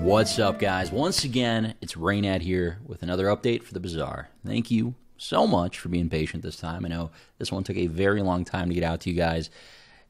What's up, guys? Once again, it's Rainad here with another update for the Bazaar. Thank you so much for being patient this time. I know this one took a very long time to get out to you guys,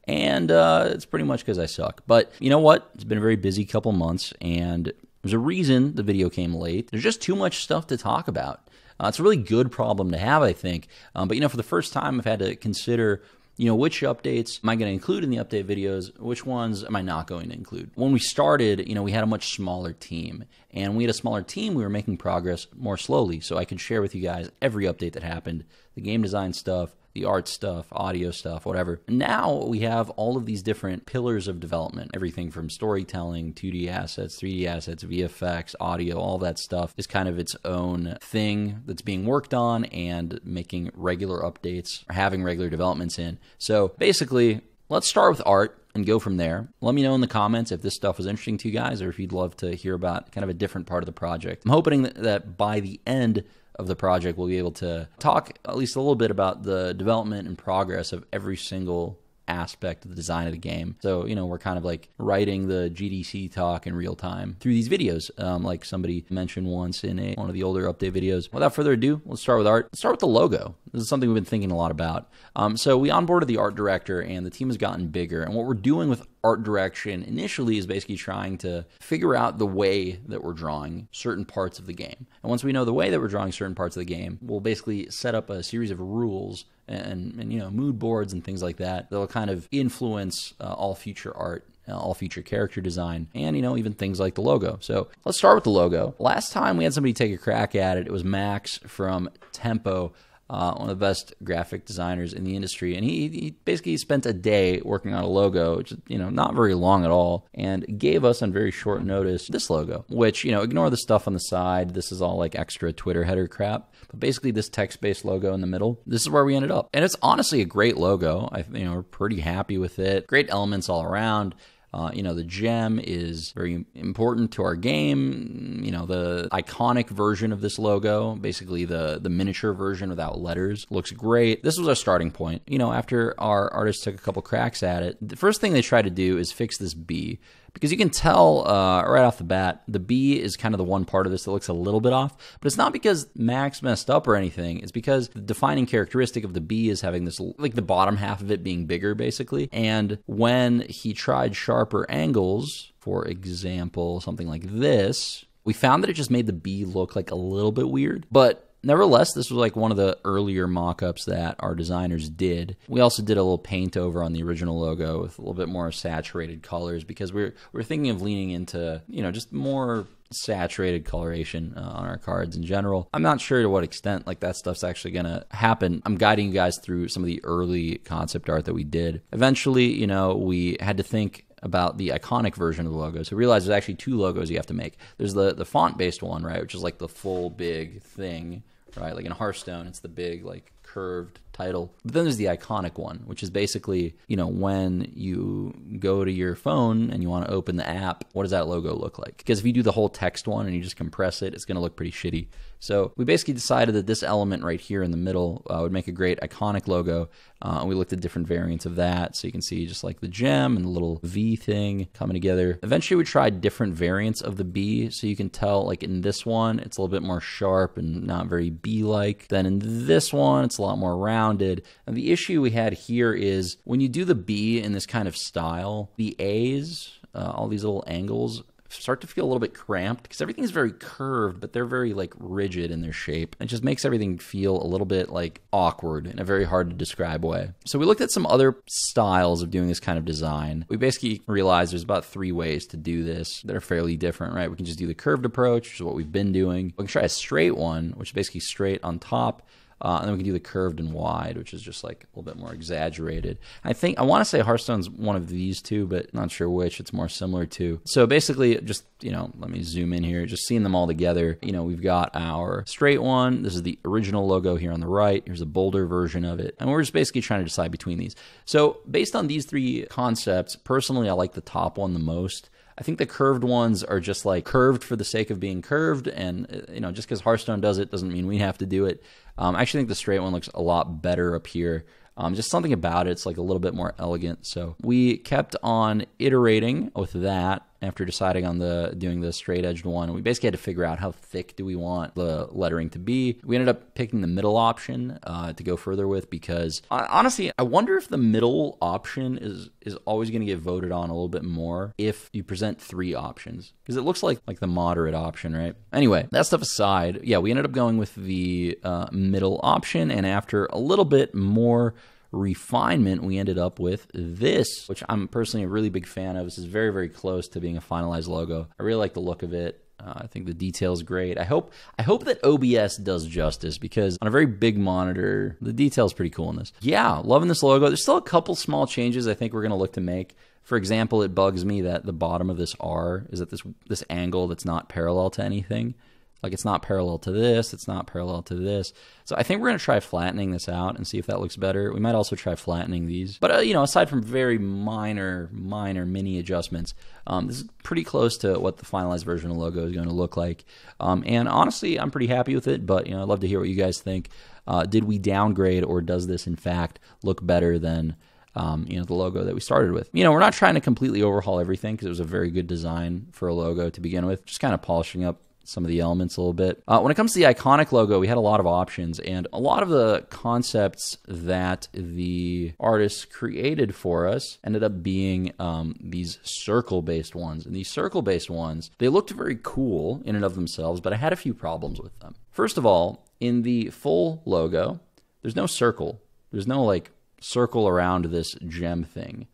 and uh, it's pretty much because I suck. But you know what? It's been a very busy couple months, and there's a reason the video came late. There's just too much stuff to talk about. Uh, it's a really good problem to have, I think. Um, but you know, for the first time, I've had to consider you know, which updates am I going to include in the update videos? Which ones am I not going to include? When we started, you know, we had a much smaller team and we had a smaller team. We were making progress more slowly. So I could share with you guys every update that happened, the game design stuff, the art stuff, audio stuff, whatever. Now we have all of these different pillars of development. Everything from storytelling, 2D assets, 3D assets, VFX, audio, all that stuff is kind of its own thing that's being worked on and making regular updates or having regular developments in. So basically, let's start with art and go from there. Let me know in the comments if this stuff was interesting to you guys or if you'd love to hear about kind of a different part of the project. I'm hoping that by the end, of the project, we'll be able to talk at least a little bit about the development and progress of every single aspect of the design of the game. So, you know, we're kind of like writing the GDC talk in real time through these videos, um, like somebody mentioned once in a, one of the older update videos. Without further ado, let's start with art. Let's start with the logo. This is something we've been thinking a lot about. Um, so, we onboarded the art director, and the team has gotten bigger. And what we're doing with art direction initially is basically trying to figure out the way that we're drawing certain parts of the game. And once we know the way that we're drawing certain parts of the game, we'll basically set up a series of rules and, and you know mood boards and things like that that'll kind of influence uh, all future art uh, all future character design, and you know even things like the logo. So let's start with the logo. Last time we had somebody take a crack at it, it was Max from Tempo uh, one of the best graphic designers in the industry. And he, he basically spent a day working on a logo, which you know, not very long at all, and gave us on very short notice this logo, which, you know, ignore the stuff on the side. This is all like extra Twitter header crap. But basically, this text based logo in the middle, this is where we ended up. And it's honestly a great logo. I, you know, we're pretty happy with it. Great elements all around. Uh, you know, the gem is very important to our game. You know, the iconic version of this logo, basically the, the miniature version without letters, looks great. This was our starting point. You know, after our artists took a couple cracks at it, the first thing they tried to do is fix this B because you can tell uh, right off the bat the B is kind of the one part of this that looks a little bit off, but it's not because Max messed up or anything. It's because the defining characteristic of the B is having this like the bottom half of it being bigger basically. And when he tried sharper angles, for example, something like this, we found that it just made the B look like a little bit weird, but nevertheless, this was like one of the earlier mock ups that our designers did. We also did a little paint over on the original logo with a little bit more saturated colors because we're, we're thinking of leaning into, you know, just more saturated coloration uh, on our cards in general. I'm not sure to what extent like that stuff's actually going to happen. I'm guiding you guys through some of the early concept art that we did. Eventually, you know, we had to think about the iconic version of the logo. So realize there's actually two logos you have to make. There's the the font based one, right, which is like the full big thing right? Like in Hearthstone, it's the big like curved title. But then there's the iconic one, which is basically, you know, when you go to your phone and you want to open the app, what does that logo look like? Because if you do the whole text one and you just compress it, it's going to look pretty shitty. So we basically decided that this element right here in the middle uh, would make a great iconic logo. Uh, and we looked at different variants of that. So you can see just like the gem and the little V thing coming together. Eventually we tried different variants of the B. So you can tell like in this one, it's a little bit more sharp and not very B-like. Then in this one, it's a lot more rounded. And the issue we had here is when you do the B in this kind of style, the A's, uh, all these little angles, start to feel a little bit cramped because everything's very curved, but they're very like rigid in their shape. It just makes everything feel a little bit like awkward in a very hard to describe way. So we looked at some other styles of doing this kind of design. We basically realized there's about three ways to do this that are fairly different, right? We can just do the curved approach, which is what we've been doing. We can try a straight one, which is basically straight on top uh, and then we can do the curved and wide, which is just like a little bit more exaggerated. I think I want to say Hearthstone's one of these two, but not sure which. It's more similar to. So basically, just you know, let me zoom in here. Just seeing them all together. You know, we've got our straight one. This is the original logo here on the right. Here's a bolder version of it, and we're just basically trying to decide between these. So based on these three concepts, personally, I like the top one the most. I think the curved ones are just like curved for the sake of being curved, and uh, you know, just because Hearthstone does it doesn't mean we have to do it. Um, I actually think the straight one looks a lot better up here. Um, just something about it, it's like a little bit more elegant. So we kept on iterating with that after deciding on the doing the straight edged one, we basically had to figure out how thick do we want the lettering to be. We ended up picking the middle option uh, to go further with because uh, honestly, I wonder if the middle option is is always going to get voted on a little bit more if you present three options because it looks like like the moderate option, right? Anyway, that stuff aside, yeah, we ended up going with the uh, middle option, and after a little bit more refinement, we ended up with this, which I'm personally a really big fan of. This is very, very close to being a finalized logo. I really like the look of it. Uh, I think the detail's great. I hope I hope that OBS does justice because on a very big monitor, the detail's pretty cool in this. Yeah, loving this logo. There's still a couple small changes I think we're gonna look to make. For example, it bugs me that the bottom of this R is at this this angle that's not parallel to anything. Like it's not parallel to this, it's not parallel to this. So I think we're gonna try flattening this out and see if that looks better. We might also try flattening these. But uh, you know, aside from very minor, minor mini adjustments, um, this is pretty close to what the finalized version of the logo is gonna look like. Um, and honestly, I'm pretty happy with it, but you know, I'd love to hear what you guys think. Uh, did we downgrade or does this in fact look better than um, you know, the logo that we started with. You know, we're not trying to completely overhaul everything because it was a very good design for a logo to begin with, just kind of polishing up some of the elements a little bit. Uh, when it comes to the iconic logo, we had a lot of options, and a lot of the concepts that the artists created for us ended up being um, these circle based ones. And these circle based ones, they looked very cool in and of themselves, but I had a few problems with them. First of all, in the full logo, there's no circle, there's no like circle around this gem thing.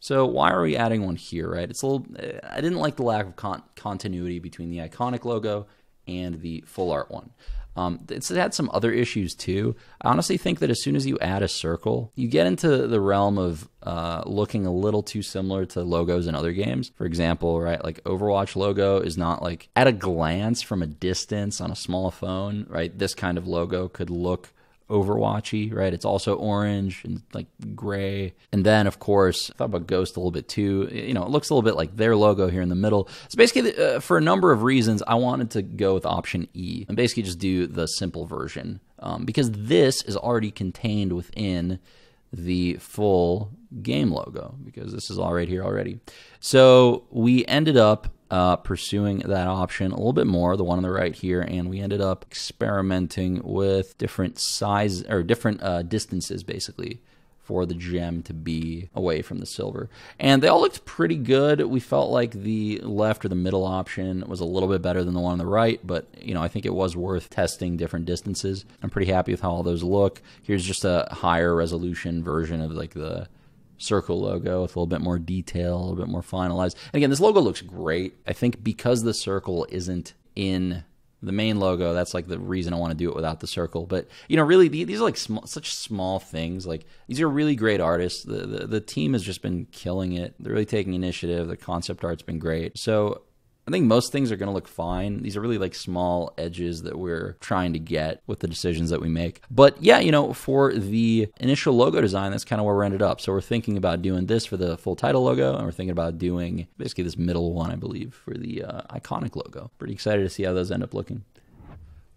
So why are we adding one here, right? It's a little. Eh, I didn't like the lack of con- continuity between the iconic logo and the full art one. Um, it's had some other issues too. I honestly think that as soon as you add a circle, you get into the realm of uh, looking a little too similar to logos in other games. For example, right, like Overwatch logo is not like at a glance from a distance on a small phone, right? This kind of logo could look Overwatchy, right? It's also orange and like gray. And then, of course, I thought about Ghost a little bit too. You know, it looks a little bit like their logo here in the middle. So basically, uh, for a number of reasons, I wanted to go with option E and basically just do the simple version um, because this is already contained within the full game logo because this is all right here already. So we ended up uh, pursuing that option a little bit more, the one on the right here, and we ended up experimenting with different size or different uh, distances basically for the gem to be away from the silver. And they all looked pretty good. We felt like the left or the middle option was a little bit better than the one on the right, but you know, I think it was worth testing different distances. I'm pretty happy with how all those look. Here's just a higher resolution version of like the circle logo with a little bit more detail, a little bit more finalized. And again, this logo looks great. I think because the circle isn't in the main logo. That's like the reason I want to do it without the circle. But you know, really, these are like such small things. Like these are really great artists. The, the the team has just been killing it. They're really taking initiative. The concept art's been great. So I think most things are going to look fine. These are really like small edges that we're trying to get with the decisions that we make. But yeah, you know, for the initial logo design, that's kind of where we ended up. So we're thinking about doing this for the full title logo, and we're thinking about doing basically this middle one, I believe, for the uh, iconic logo. Pretty excited to see how those end up looking.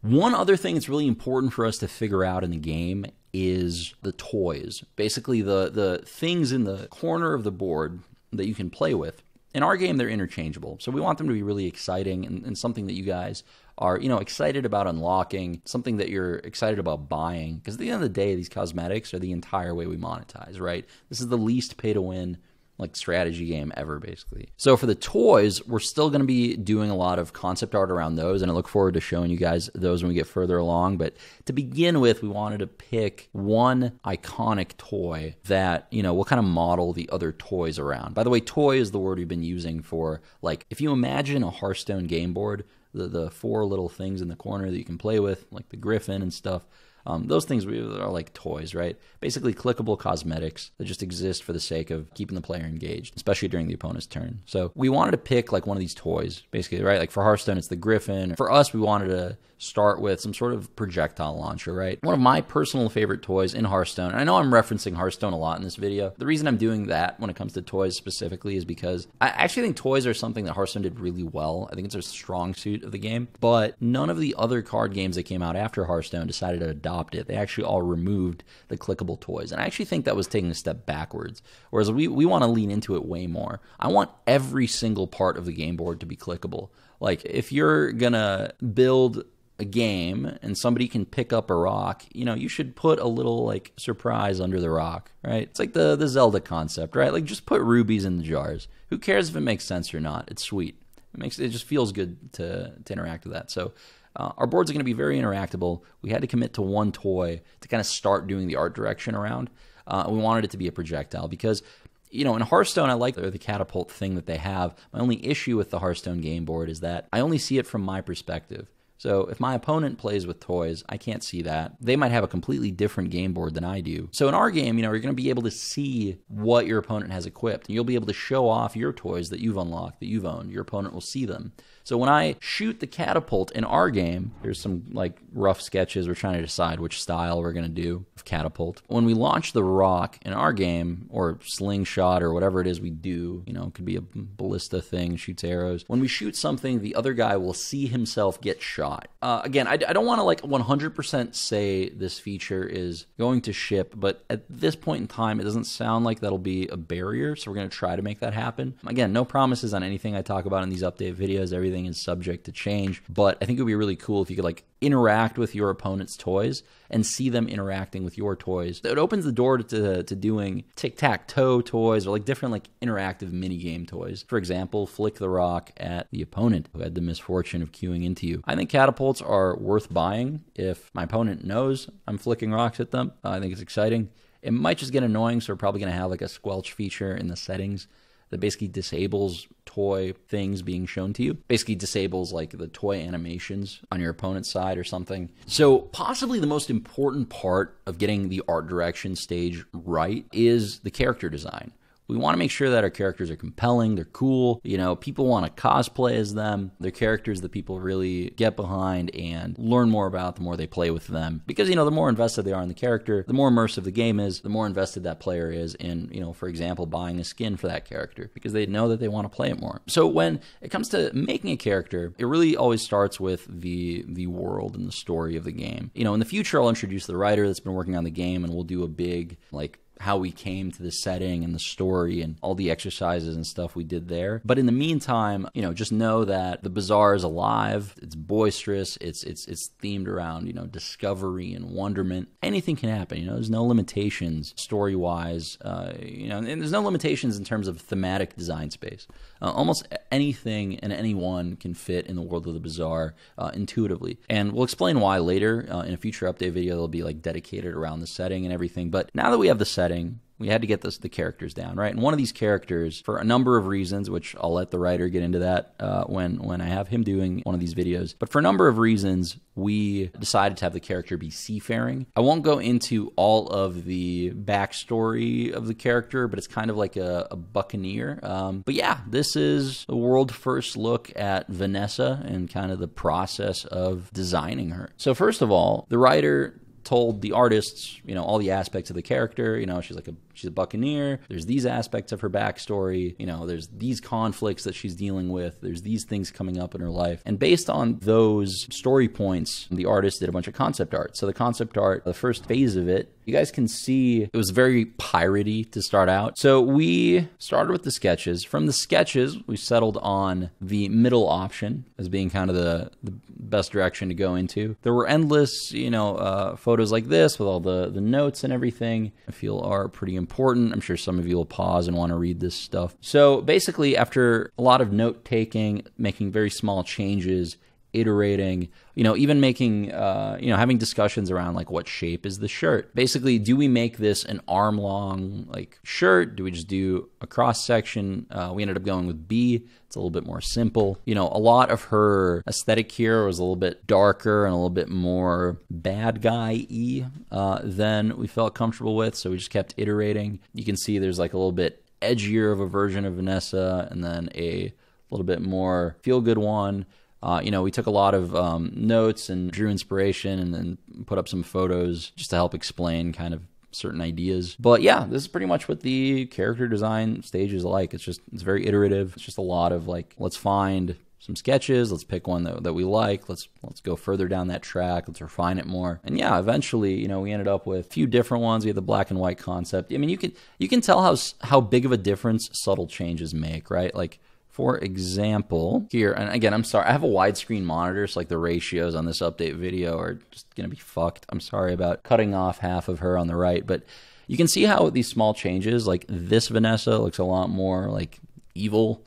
One other thing that's really important for us to figure out in the game is the toys. Basically, the the things in the corner of the board that you can play with in our game, they're interchangeable. So we want them to be really exciting and, and, something that you guys are, you know, excited about unlocking, something that you're excited about buying. Because at the end of the day, these cosmetics are the entire way we monetize, right? This is the least pay to win like strategy game ever basically. So for the toys, we're still going to be doing a lot of concept art around those and I look forward to showing you guys those when we get further along, but to begin with, we wanted to pick one iconic toy that, you know, will kind of model the other toys around. By the way, toy is the word we've been using for like if you imagine a Hearthstone game board, the the four little things in the corner that you can play with, like the griffin and stuff um, those things are like toys, right? Basically, clickable cosmetics that just exist for the sake of keeping the player engaged, especially during the opponent's turn. So we wanted to pick like one of these toys, basically, right? Like for Hearthstone, it's the Griffin. For us, we wanted to start with some sort of projectile launcher, right? One of my personal favorite toys in Hearthstone, and I know I'm referencing Hearthstone a lot in this video. The reason I'm doing that when it comes to toys specifically is because I actually think toys are something that Hearthstone did really well. I think it's a strong suit of the game, but none of the other card games that came out after Hearthstone decided to adopt adopt it. They actually all removed the clickable toys. And I actually think that was taking a step backwards. Whereas we, we want to lean into it way more. I want every single part of the game board to be clickable. Like if you're going to build a game and somebody can pick up a rock, you know, you should put a little like surprise under the rock, right? It's like the the Zelda concept, right? Like just put rubies in the jars. Who cares if it makes sense or not? It's sweet. It makes it just feels good to to interact with that. So uh, our boards are going to be very interactable. We had to commit to one toy to kind of start doing the art direction around. Uh, we wanted it to be a projectile because, you know, in Hearthstone, I like the, the catapult thing that they have. My only issue with the Hearthstone game board is that I only see it from my perspective. So if my opponent plays with toys, I can't see that. They might have a completely different game board than I do. So in our game, you know, you're going to be able to see what your opponent has equipped, and you'll be able to show off your toys that you've unlocked, that you've owned. Your opponent will see them. So when I shoot the catapult in our game, there's some like rough sketches. We're trying to decide which style we're going to do of catapult. When we launch the rock in our game, or slingshot, or whatever it is we do, you know, it could be a ballista thing, shoots arrows. When we shoot something, the other guy will see himself get shot. Uh, again, I, I don't want to like 100% say this feature is going to ship, but at this point in time, it doesn't sound like that'll be a barrier. So we're going to try to make that happen. Again, no promises on anything I talk about in these update videos. Everything everything is subject to change. But I think it would be really cool if you could like interact with your opponent's toys and see them interacting with your toys. It opens the door to, to doing tic tac toe toys or like different like interactive mini game toys. For example, flick the rock at the opponent who had the misfortune of queuing into you. I think catapults are worth buying if my opponent knows I'm flicking rocks at them. I think it's exciting. It might just get annoying, so we're probably going to have like a squelch feature in the settings that basically disables toy things being shown to you. Basically disables like the toy animations on your opponent's side or something. So possibly the most important part of getting the art direction stage right is the character design. We want to make sure that our characters are compelling, they're cool, you know, people want to cosplay as them. They're characters that people really get behind and learn more about the more they play with them. Because, you know, the more invested they are in the character, the more immersive the game is, the more invested that player is in, you know, for example, buying a skin for that character because they know that they want to play it more. So when it comes to making a character, it really always starts with the the world and the story of the game. You know, in the future I'll introduce the writer that's been working on the game and we'll do a big like how we came to the setting and the story and all the exercises and stuff we did there. But in the meantime, you know, just know that the bazaar is alive. It's boisterous. It's it's it's themed around you know discovery and wonderment. Anything can happen. You know, there's no limitations story wise. Uh, you know, and there's no limitations in terms of thematic design space. Uh, almost anything and anyone can fit in the world of the bazaar uh, intuitively. And we'll explain why later uh, in a future update video. That'll be like dedicated around the setting and everything. But now that we have the setting setting, we had to get this, the characters down, right? And one of these characters, for a number of reasons, which I'll let the writer get into that uh, when when I have him doing one of these videos, but for a number of reasons, we decided to have the character be seafaring. I won't go into all of the backstory of the character, but it's kind of like a, a buccaneer. Um, but yeah, this is the world first look at Vanessa and kind of the process of designing her. So first of all, the writer told the artists, you know, all the aspects of the character. You know, she's like a she's a buccaneer. There's these aspects of her backstory. You know, there's these conflicts that she's dealing with. There's these things coming up in her life. And based on those story points, the artist did a bunch of concept art. So the concept art, the first phase of it, you guys can see it was very piratey to start out. So we started with the sketches. From the sketches, we settled on the middle option as being kind of the, the best direction to go into. There were endless, you know, uh, photos like this with all the, the notes and everything. I feel are pretty important. I'm sure some of you will pause and want to read this stuff. So basically, after a lot of note taking, making very small changes, iterating, you know, even making, uh, you know, having discussions around like what shape is the shirt. Basically, do we make this an arm long like shirt? Do we just do a cross section? Uh, we ended up going with B. It's a little bit more simple. You know, a lot of her aesthetic here was a little bit darker and a little bit more bad guy e uh, than we felt comfortable with. So we just kept iterating. You can see there's like a little bit edgier of a version of Vanessa and then a little bit more feel good one. Uh, you know, we took a lot of um, notes and drew inspiration and then put up some photos just to help explain kind of certain ideas. But yeah, this is pretty much what the character design stage is like. It's just, it's very iterative. It's just a lot of like, let's find some sketches. Let's pick one that, that we like. Let's let's go further down that track. Let's refine it more. And yeah, eventually, you know, we ended up with a few different ones. We had the black and white concept. I mean, you can you can tell how how big of a difference subtle changes make, right? Like for example, here, and again, I'm sorry, I have a widescreen monitor, so like the ratios on this update video are just gonna be fucked. I'm sorry about cutting off half of her on the right, but you can see how these small changes, like this Vanessa looks a lot more like evil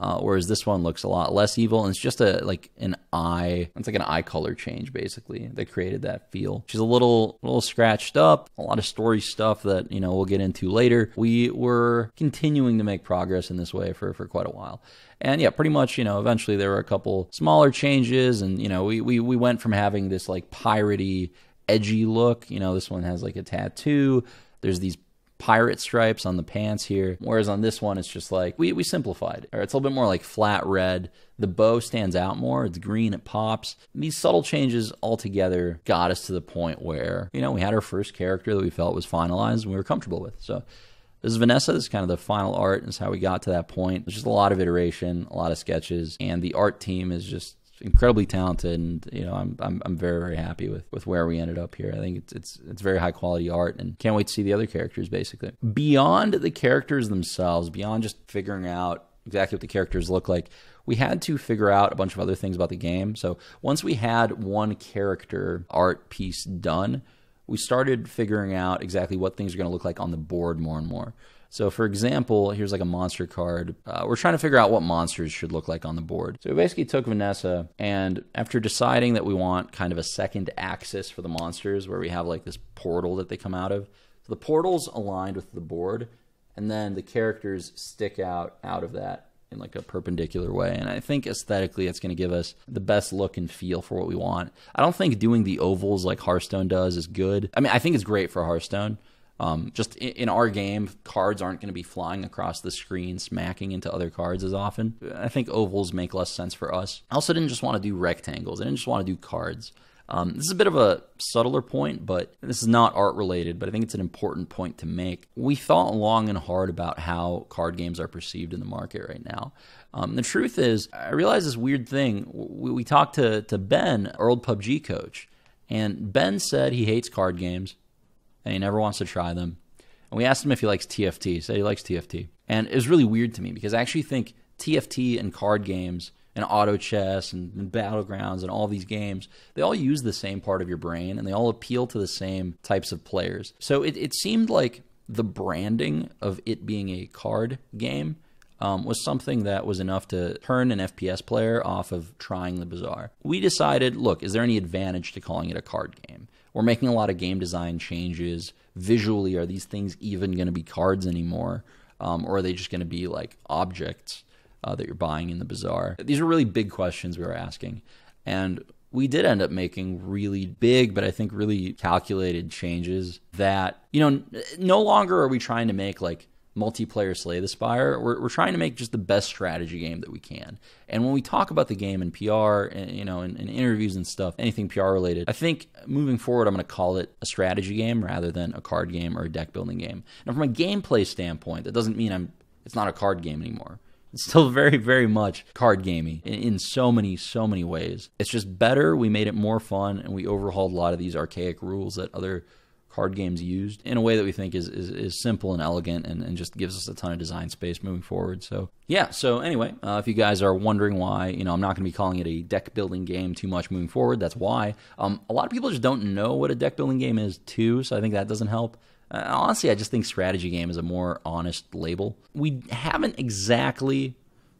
uh, whereas this one looks a lot less evil and it's just a like an eye it's like an eye color change basically that created that feel she's a little a little scratched up a lot of story stuff that you know we'll get into later we were continuing to make progress in this way for for quite a while and yeah, pretty much, you know, eventually there were a couple smaller changes and, you know, we, we, we went from having this like piratey, edgy look, you know, this one has like a tattoo. There's these pirate stripes on the pants here. Whereas on this one, it's just like we, we simplified it. Or it's a little bit more like flat red. The bow stands out more. It's green. It pops. These subtle changes altogether got us to the point where, you know, we had our first character that we felt was finalized and we were comfortable with. So this is Vanessa. This is kind of the final art. This is how we got to that point. There's just a lot of iteration, a lot of sketches, and the art team is just incredibly talented, and you know I'm I'm, I'm very very happy with with where we ended up here. I think it's it's it's very high quality art, and can't wait to see the other characters. Basically, beyond the characters themselves, beyond just figuring out exactly what the characters look like. We had to figure out a bunch of other things about the game. So once we had one character art piece done, we started figuring out exactly what things are going to look like on the board more and more. So for example, here's like a monster card. Uh, we're trying to figure out what monsters should look like on the board. So we basically took Vanessa and after deciding that we want kind of a second axis for the monsters where we have like this portal that they come out of. So the portal's aligned with the board and then the characters stick out out of that in like a perpendicular way. And I think aesthetically, it's going to give us the best look and feel for what we want. I don't think doing the ovals like Hearthstone does is good. I mean, I think it's great for Hearthstone, um, just in, in our game, cards aren't going to be flying across the screen, smacking into other cards as often. I think ovals make less sense for us. I also didn't just want to do rectangles. I didn't just want to do cards. Um, this is a bit of a subtler point, but this is not art related, but I think it's an important point to make. We thought long and hard about how card games are perceived in the market right now. Um, the truth is, I realized this weird thing. We, we talked to, to Ben, our old PUBG coach, and Ben said he hates card games and he never wants to try them. And we asked him if he likes TFT. He said he likes TFT. And it was really weird to me because I actually think TFT and card games and auto chess and, and, battlegrounds and all these games, they all use the same part of your brain and they all appeal to the same types of players. So it, it seemed like the branding of it being a card game um, was something that was enough to turn an FPS player off of trying the bizarre. We decided, look, is there any advantage to calling it a card game? We're making a lot of game design changes. Visually, are these things even going to be cards anymore? Um, or are they just going to be like objects uh, that you're buying in the bazaar? These are really big questions we were asking. And we did end up making really big, but I think really calculated changes that, you know, no longer are we trying to make like multiplayer Slay the Spire. We're, we're trying to make just the best strategy game that we can. And when we talk about the game in PR, and, eh, you know, in, in interviews and stuff, anything PR related, I think moving forward, I'm going to call it a strategy game rather than a card game or a deck building game. Now, from a gameplay standpoint, that doesn't mean I'm it's not a card game anymore. It's still very, very much card gamey in, in, so many, so many ways. It's just better. We made it more fun, and we overhauled a lot of these archaic rules that other hard games used in a way that we think is, is, is simple and elegant and, and just gives us a ton of design space moving forward. So, yeah, so anyway, uh, if you guys are wondering why, you know, I'm not going to be calling it a deck building game too much moving forward, that's why. Um, a lot of people just don't know what a deck building game is, too, so I think that doesn't help. Uh, honestly, I just think strategy game is a more honest label. We haven't exactly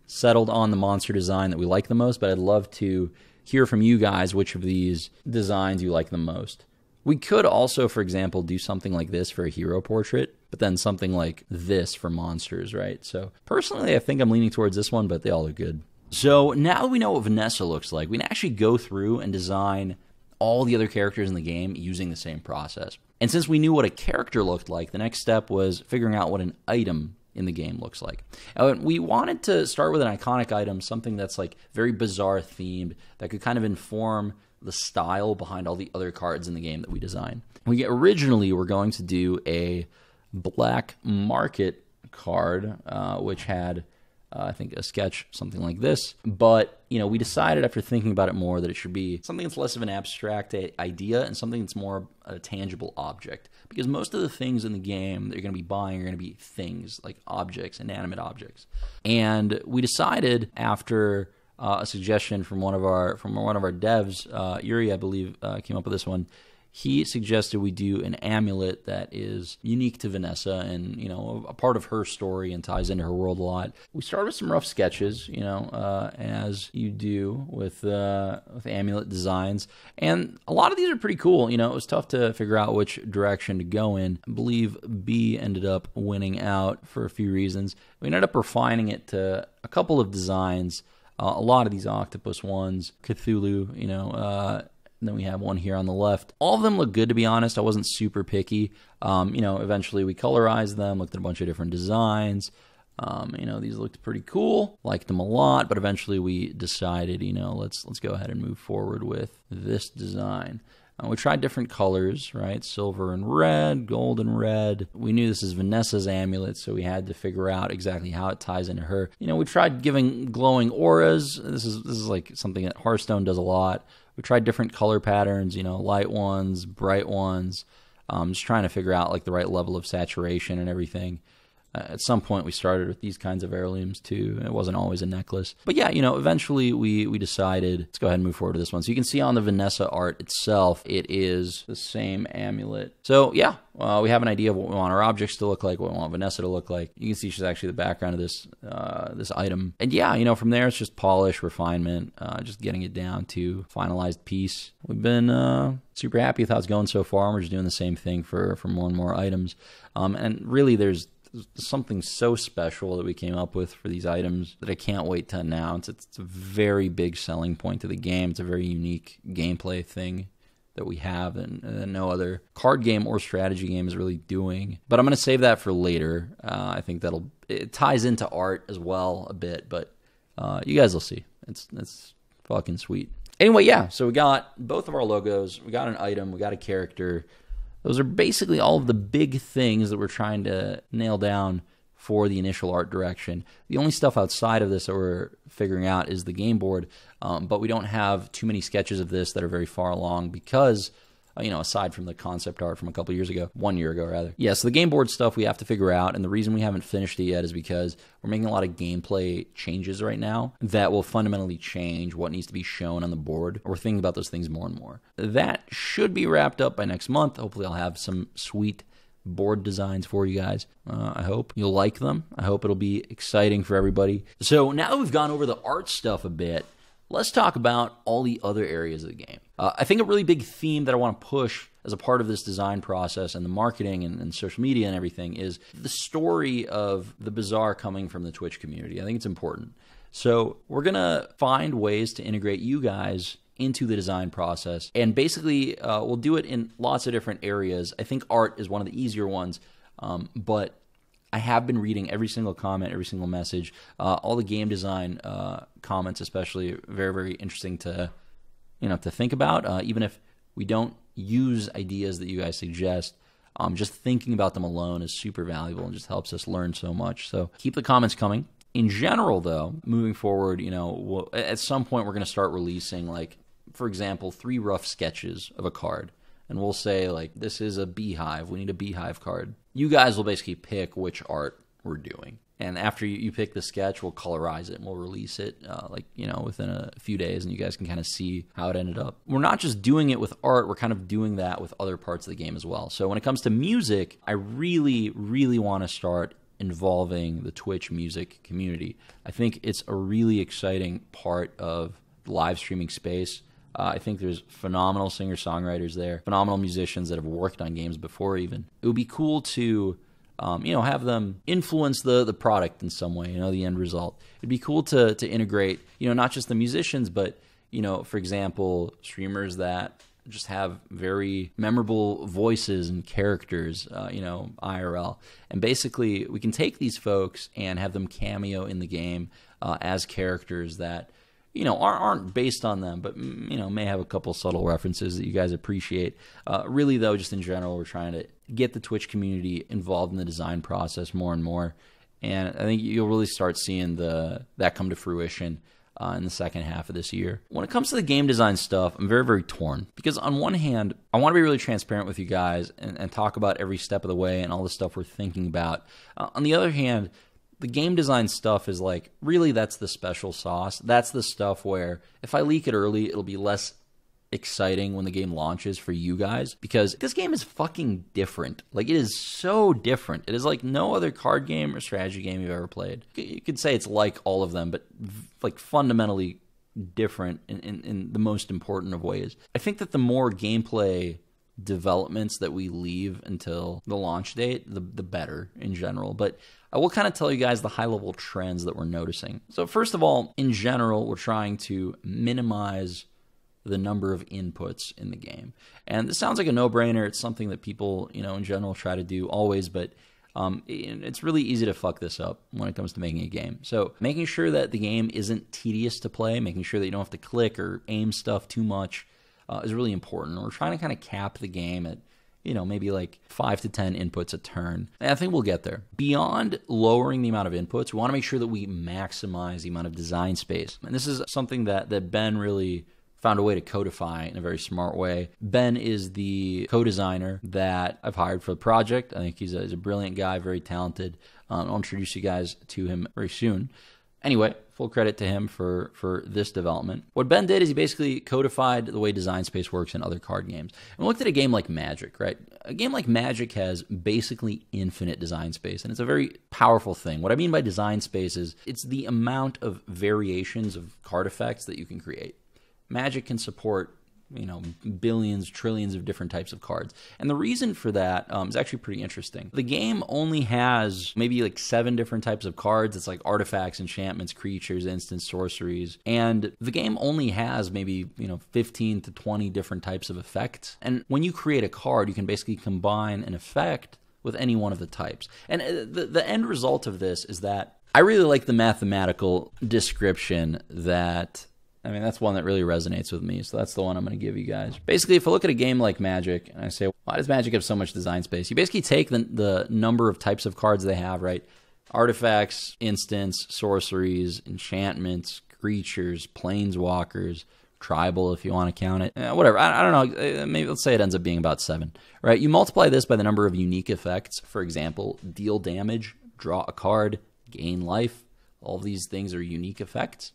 settled on the monster design that we like the most, but I'd love to hear from you guys which of these designs you like the most. We could also, for example, do something like this for a hero portrait, but then something like this for monsters, right? So personally, I think I'm leaning towards this one, but they all look good. So now that we know what Vanessa looks like, we can actually go through and design all the other characters in the game using the same process. And since we knew what a character looked like, the next step was figuring out what an item in the game looks like. And we wanted to start with an iconic item, something that's like very bizarre themed that could kind of inform the style behind all the other cards in the game that we design. We originally were going to do a black market card, uh, which had uh, I think a sketch, something like this. But you know, we decided after thinking about it more that it should be something that's less of an abstract idea and something that's more a tangible object. Because most of the things in the game that you're going to be buying are going to be things like objects, inanimate objects. And we decided after uh, a suggestion from one of our from one of our devs, uh, Yuri, I believe, uh, came up with this one. He suggested we do an amulet that is unique to Vanessa and you know a part of her story and ties into her world a lot. We started with some rough sketches, you know, uh, as you do with uh, with amulet designs, and a lot of these are pretty cool. You know, it was tough to figure out which direction to go in. I believe B ended up winning out for a few reasons. We ended up refining it to a couple of designs uh, a lot of these octopus ones, Cthulhu, you know. Uh, then we have one here on the left. All of them look good, to be honest. I wasn't super picky. Um, you know, eventually we colorized them, looked at a bunch of different designs. Um, you know, these looked pretty cool. Liked them a lot, but eventually we decided, you know, let's let's go ahead and move forward with this design. Uh, we tried different colors, right? Silver and red, gold and red. We knew this is Vanessa's amulet, so we had to figure out exactly how it ties into her. You know, we tried giving glowing auras. This is this is like something that Hearthstone does a lot. We tried different color patterns, you know, light ones, bright ones. Um, just trying to figure out like the right level of saturation and everything. Uh, at some point we started with these kinds of heirlooms too it wasn't always a necklace but yeah you know eventually we we decided let's go ahead and move forward to this one so you can see on the vanessa art itself it is the same amulet so yeah uh, we have an idea of what we want our objects to look like what we want vanessa to look like you can see she's actually the background of this uh, this item and yeah you know from there it's just polish refinement uh, just getting it down to finalized piece we've been uh, super happy with how it's going so far and we're just doing the same thing for for more and more items um, and really there's something so special that we came up with for these items that I can't wait to announce. It's, it's a very big selling point to the game. It's a very unique gameplay thing that we have and, and no other card game or strategy game is really doing. But I'm going to save that for later. Uh, I think that'll it ties into art as well a bit, but uh, you guys will see. It's it's fucking sweet. Anyway, yeah. So we got both of our logos. We got an item. We got a character. Those are basically all of the big things that we're trying to nail down for the initial art direction. The only stuff outside of this that we're figuring out is the game board, um, but we don't have too many sketches of this that are very far along because uh, you know, aside from the concept art from a couple years ago, one year ago rather. Yeah, so the game board stuff we have to figure out, and the reason we haven't finished it yet is because we're making a lot of gameplay changes right now that will fundamentally change what needs to be shown on the board. We're thinking about those things more and more. That should be wrapped up by next month. Hopefully, I'll have some sweet board designs for you guys. Uh, I hope you'll like them. I hope it'll be exciting for everybody. So now that we've gone over the art stuff a bit, let's talk about all the other areas of the game. Uh, I think a really big theme that I want to push as a part of this design process and the marketing and, and, social media and everything is the story of the bizarre coming from the Twitch community. I think it's important. So we're going to find ways to integrate you guys into the design process. And basically, uh, we'll do it in lots of different areas. I think art is one of the easier ones, um, but I have been reading every single comment, every single message, uh, all the game design uh, comments, especially very, very interesting to you know to think about uh, even if we don't use ideas that you guys suggest um, just thinking about them alone is super valuable and just helps us learn so much so keep the comments coming in general though moving forward you know we'll, at some point we're going to start releasing like for example three rough sketches of a card and we'll say like this is a beehive we need a beehive card you guys will basically pick which art we're doing and after you, you pick the sketch, we'll colorize it and we'll release it uh, like you know within a few days, and you guys can kind of see how it ended up. We're not just doing it with art; we're kind of doing that with other parts of the game as well. So when it comes to music, I really, really want to start involving the Twitch music community. I think it's a really exciting part of the live streaming space. Uh, I think there's phenomenal singer songwriters there, phenomenal musicians that have worked on games before, even. It would be cool to um, you know, have them influence the the product in some way. You know, the end result. It'd be cool to to integrate, you know, not just the musicians, but you know, for example, streamers that just have very memorable voices and characters, uh, you know, IRL. And basically, we can take these folks and have them cameo in the game uh, as characters that, you know, aren't, based on them, but, mm, you know, may have a couple subtle references that you guys appreciate. Uh, really, though, just in general, we're trying to get the Twitch community involved in the design process more and more. And I think you'll really start seeing the that come to fruition. Uh, in the second half of this year. When it comes to the game design stuff, I'm very, very torn because, on one hand, I want to be really transparent with you guys and, and talk about every step of the way and all the stuff we're thinking about. Uh, on the other hand, the game design stuff is like really that's the special sauce. That's the stuff where if I leak it early, it'll be less exciting when the game launches for you guys because this game is fucking different. Like it is so different. It is like no other card game or strategy game you've ever played. You could say it's like all of them, but like fundamentally different in, in, in the most important of ways. I think that the more gameplay developments that we leave until the launch date, the, the better in general. But I will kind of tell you guys the high level trends that we're noticing. So, first of all, in general, we're trying to minimize the number of inputs in the game. And this sounds like a no-brainer. It's something that people, you know, in general try to do always, but um, it's really easy to fuck this up when it comes to making a game. So making sure that the game isn't tedious to play, making sure that you don't have to click or aim stuff too much uh, is really important. We're trying to kind of cap the game at you know, maybe like five to 10 inputs a turn. And I think we'll get there. Beyond lowering the amount of inputs, we want to make sure that we maximize the amount of design space. And this is something that, that Ben really found a way to codify in a very smart way. Ben is the co designer that I've hired for the project. I think he's a, he's a brilliant guy, very talented. Um, I'll introduce you guys to him very soon. Anyway, full credit to him for for this development. What Ben did is he basically codified the way design space works in other card games. And looked at a game like Magic, right? A game like Magic has basically infinite design space, and it's a very powerful thing. What I mean by design space is it's the amount of variations of card effects that you can create. Magic can support you know billions trillions of different types of cards and the reason for that um, is actually pretty interesting the game only has maybe like seven different types of cards it's like artifacts enchantments creatures instant sorceries and the game only has maybe you know 15 to 20 different types of effects and when you create a card you can basically combine an effect with any one of the types and uh, the, the end result of this is that I really like the mathematical description that I mean, that's one that really resonates with me. So that's the one I'm going to give you guys. Basically, if I look at a game like Magic and I say, why does Magic have so much design space? You basically take the, the number of types of cards they have, right? Artifacts, instants, sorceries, enchantments, creatures, planeswalkers, tribal if you want to count it, eh, whatever. I, I, don't know. Eh, maybe let's say it ends up being about seven, right? You multiply this by the number of unique effects. For example, deal damage, draw a card, gain life. All these things are unique effects.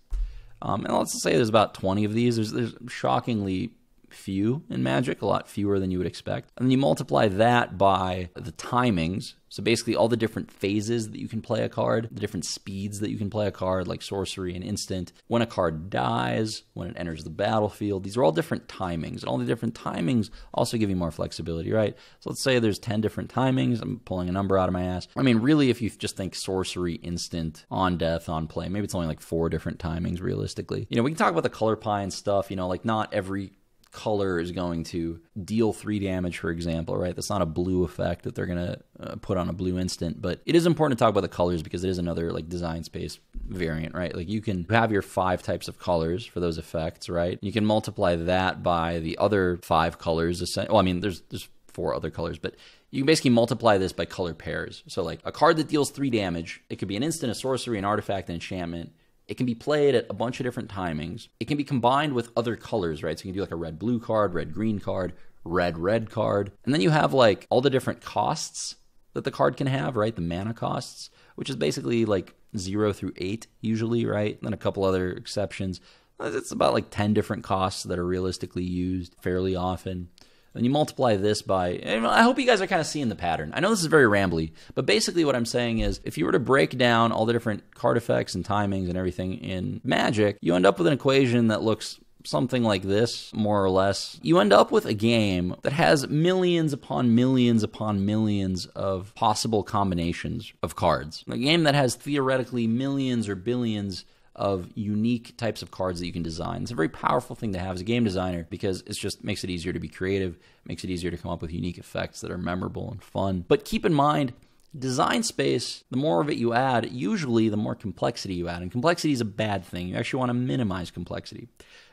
Um, and let's say there's about 20 of these. There's, there's shockingly few in Magic, a lot fewer than you would expect. And then you multiply that by the timings. So basically, all the different phases that you can play a card, the different speeds that you can play a card, like sorcery and instant, when a card dies, when it enters the battlefield, these are all different timings. And all the different timings also give you more flexibility, right? So let's say there's 10 different timings. I'm pulling a number out of my ass. I mean, really, if you just think sorcery, instant, on death, on play, maybe it's only like four different timings realistically. You know, we can talk about the color pie and stuff, you know, like not every color is going to deal three damage, for example, right? That's not a blue effect that they're going to uh, put on a blue instant, but it is important to talk about the colors because it is another like design space variant, right? Like you can have your five types of colors for those effects, right? You can multiply that by the other five colors. Well, I mean, there's there's four other colors, but you can basically multiply this by color pairs. So like a card that deals three damage, it could be an instant, a sorcery, an artifact, an enchantment it can be played at a bunch of different timings. It can be combined with other colors, right? So you can do like a red blue card, red green card, red red card. And then you have like all the different costs that the card can have, right? The mana costs, which is basically like zero through eight usually, right? And then a couple other exceptions. It's about like 10 different costs that are realistically used fairly often and you multiply this by I hope you guys are kind of seeing the pattern. I know this is very rambly, but basically what I'm saying is if you were to break down all the different card effects and timings and everything in Magic, you end up with an equation that looks something like this, more or less, you end up with a game that has millions upon millions upon millions of possible combinations of cards. A game that has theoretically millions or billions of unique types of cards that you can design. It's a very powerful thing to have as a game designer because it just makes it easier to be creative, makes it easier to come up with unique effects that are memorable and fun. But keep in mind, design space, the more of it you add, usually the more complexity you add. And complexity is a bad thing. You actually want to minimize complexity.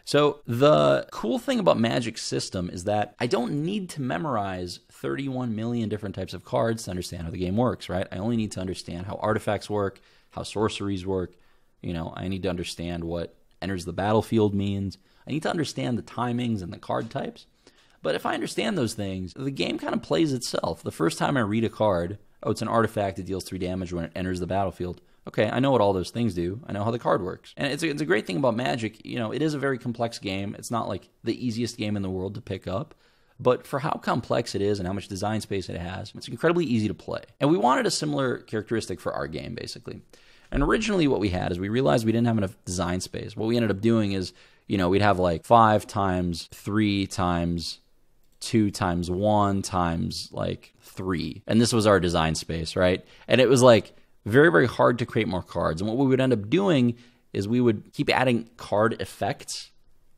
So, the cool thing about Magic system is that I don't need to memorize 31 million different types of cards to understand how the game works, right? I only need to understand how artifacts work, how sorceries work, you know, I need to understand what enters the battlefield means. I need to understand the timings and the card types. But if I understand those things, the game kind of plays itself. The first time I read a card, oh, it's an artifact that deals three damage when it enters the battlefield. Okay, I know what all those things do. I know how the card works. And it's a, it's a great thing about Magic. You know, it is a very complex game. It's not like the easiest game in the world to pick up. But for how complex it is and how much design space it has, it's incredibly easy to play. And we wanted a similar characteristic for our game, basically. And originally, what we had is we realized we didn't have enough design space. What we ended up doing is, you know, we'd have like five times three times two times one times like three. And this was our design space, right? And it was like very, very hard to create more cards. And what we would end up doing is we would keep adding card effects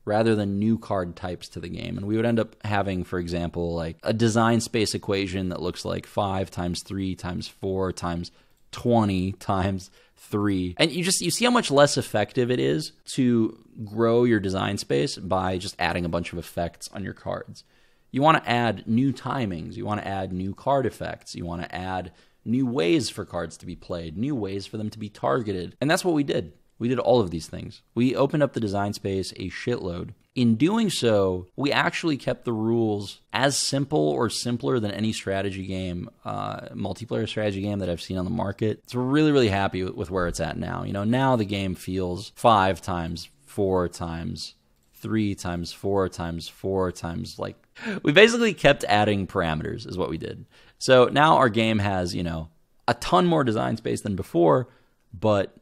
rather than new card types to the game. And we would end up having, for example, like a design space equation that looks like 5 times 3 times 4 times 20 times three. And you just you see how much less effective it is to grow your design space by just adding a bunch of effects on your cards. You want to add new timings, you want to add new card effects, you want to add new ways for cards to be played, new ways for them to be targeted. And that's what we did. We did all of these things. We opened up the design space a shitload in doing so, we actually kept the rules as simple or simpler than any strategy game, uh, multiplayer strategy game that I've seen on the market. So we're really, really happy with where it's at now. You know, now the game feels five times, four times, three times four times four times like we basically kept adding parameters is what we did so now our game has you know a ton more design space than before but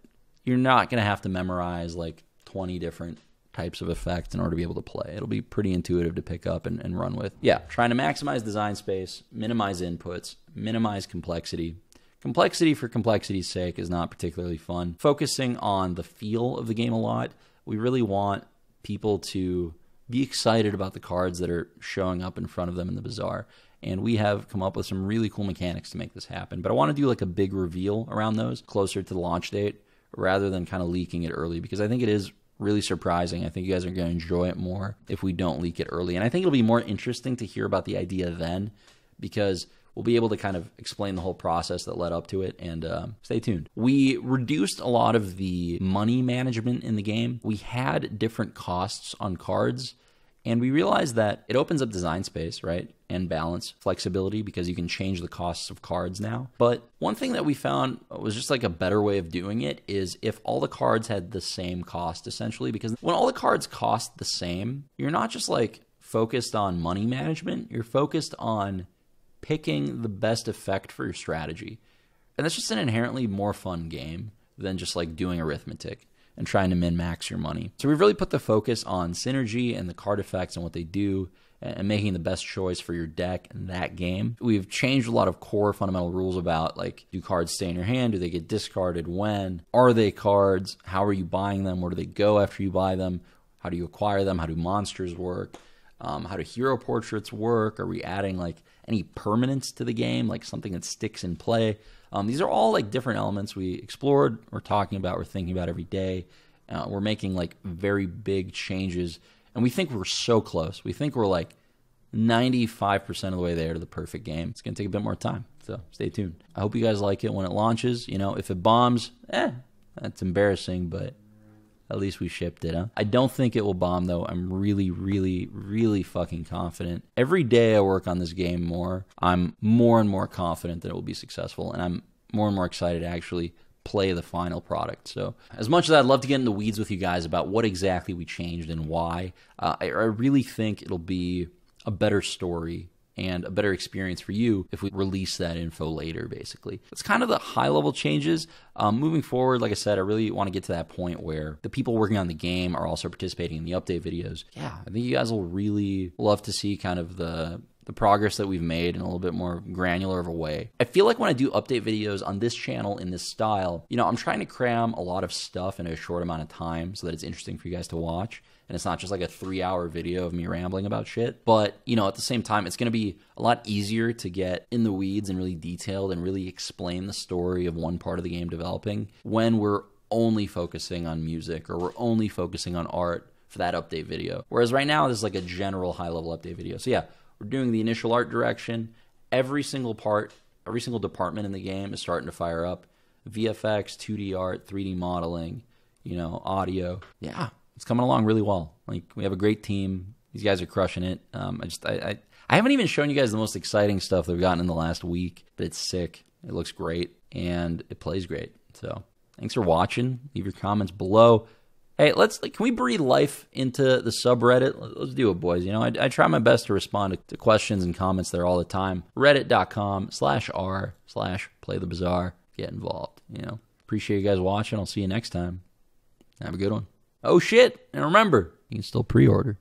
you're not going to have to memorize like 20 different types of effects in order to be able to play. It'll be pretty intuitive to pick up and, and run with. Yeah, trying to maximize design space, minimize inputs, minimize complexity. Complexity for complexity's sake is not particularly fun. Focusing on the feel of the game a lot, we really want people to be excited about the cards that are showing up in front of them in the bazaar. And we have come up with some really cool mechanics to make this happen. But I want to do like a big reveal around those closer to the launch date rather than kind of leaking it early because I think it is really surprising. I think you guys are going to enjoy it more if we don't leak it early. And I think it'll be more interesting to hear about the idea then because we'll be able to kind of explain the whole process that led up to it and um, stay tuned. We reduced a lot of the money management in the game. We had different costs on cards and we realized that it opens up design space, right? And balance, flexibility, because you can change the costs of cards now. But one thing that we found was just like a better way of doing it is if all the cards had the same cost, essentially, because when all the cards cost the same, you're not just like focused on money management, you're focused on picking the best effect for your strategy. And that's just an inherently more fun game than just like doing arithmetic and trying to min max your money. So we've really put the focus on synergy and the card effects and what they do and making the best choice for your deck in that game. We've changed a lot of core fundamental rules about like do cards stay in your hand? Do they get discarded? When? Are they cards? How are you buying them? Where do they go after you buy them? How do you acquire them? How do monsters work? Um, how do hero portraits work? Are we adding like any permanence to the game, like something that sticks in play? Um, these are all like different elements we explored, we're talking about, we're thinking about every day. Uh, we're making like very big changes, and we think we're so close. We think we're like 95% of the way there to the perfect game. It's going to take a bit more time, so stay tuned. I hope you guys like it when it launches. You know, if it bombs, eh, that's embarrassing, but at least we shipped it, huh? I don't think it will bomb though. I'm really, really, really fucking confident. Every day I work on this game more, I'm more and more confident that it will be successful, and I'm more and more excited to actually play the final product. So, as much as I'd love to get in the weeds with you guys about what exactly we changed and why, uh, I, I really think it'll be a better story and a better experience for you if we release that info later, basically. It's kind of the high level changes. Um, moving forward, like I said, I really want to get to that point where the people working on the game are also participating in the update videos. Yeah, I think you guys will really love to see kind of the the progress that we've made in a little bit more granular of a way. I feel like when I do update videos on this channel in this style, you know, I'm trying to cram a lot of stuff in a short amount of time so that it's interesting for you guys to watch and it's not just like a three hour video of me rambling about shit. But, you know, at the same time, it's going to be a lot easier to get in the weeds and really detailed and really explain the story of one part of the game developing when we're only focusing on music or we're only focusing on art for that update video. Whereas right now, is like a general high level update video. So, yeah, we're doing the initial art direction. Every single part, every single department in the game is starting to fire up. VFX, 2D art, 3D modeling, you know, audio. Yeah, it's coming along really well. Like we have a great team. These guys are crushing it. Um, I just I, I, I haven't even shown you guys the most exciting stuff that we've gotten in the last week, but it's sick. It looks great and it plays great. So thanks for watching. Leave your comments below. Hey, let's like, can we breathe life into the subreddit? Let's do it, boys. You know, I, I try my best to respond to, to questions and comments there all the time. Reddit.com slash r slash play the bazaar. Get involved. You know, appreciate you guys watching. I'll see you next time. Have a good one. Oh shit. And remember, you can still pre order.